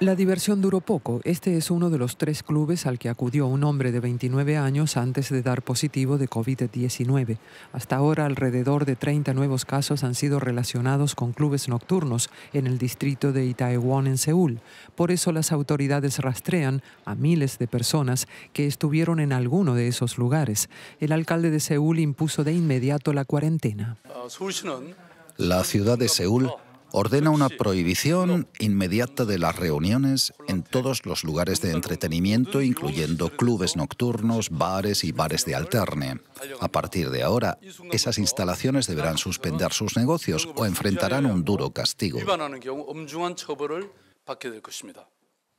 La diversión duró poco. Este es uno de los tres clubes al que acudió un hombre de 29 años antes de dar positivo de COVID-19. Hasta ahora, alrededor de 30 nuevos casos han sido relacionados con clubes nocturnos en el distrito de Itaewon, en Seúl. Por eso, las autoridades rastrean a miles de personas que estuvieron en alguno de esos lugares. El alcalde de Seúl impuso de inmediato la cuarentena. La ciudad de Seúl ordena una prohibición inmediata de las reuniones en todos los lugares de entretenimiento, incluyendo clubes nocturnos, bares y bares de alterne. A partir de ahora, esas instalaciones deberán suspender sus negocios o enfrentarán un duro castigo.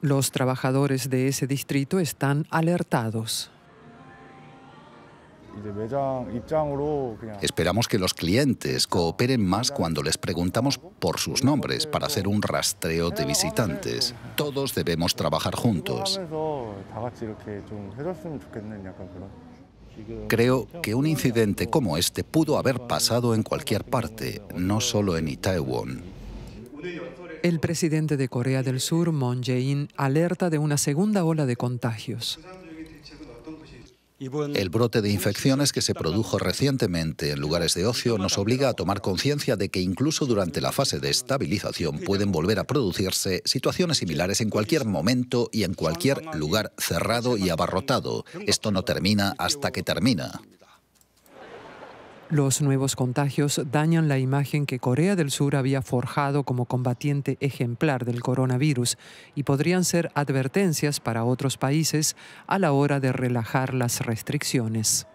Los trabajadores de ese distrito están alertados. Esperamos que los clientes cooperen más cuando les preguntamos por sus nombres para hacer un rastreo de visitantes. Todos debemos trabajar juntos. Creo que un incidente como este pudo haber pasado en cualquier parte, no solo en Itaewon. El presidente de Corea del Sur, Moon Jae-in, alerta de una segunda ola de contagios. El brote de infecciones que se produjo recientemente en lugares de ocio nos obliga a tomar conciencia de que incluso durante la fase de estabilización pueden volver a producirse situaciones similares en cualquier momento y en cualquier lugar cerrado y abarrotado. Esto no termina hasta que termina. Los nuevos contagios dañan la imagen que Corea del Sur había forjado como combatiente ejemplar del coronavirus y podrían ser advertencias para otros países a la hora de relajar las restricciones.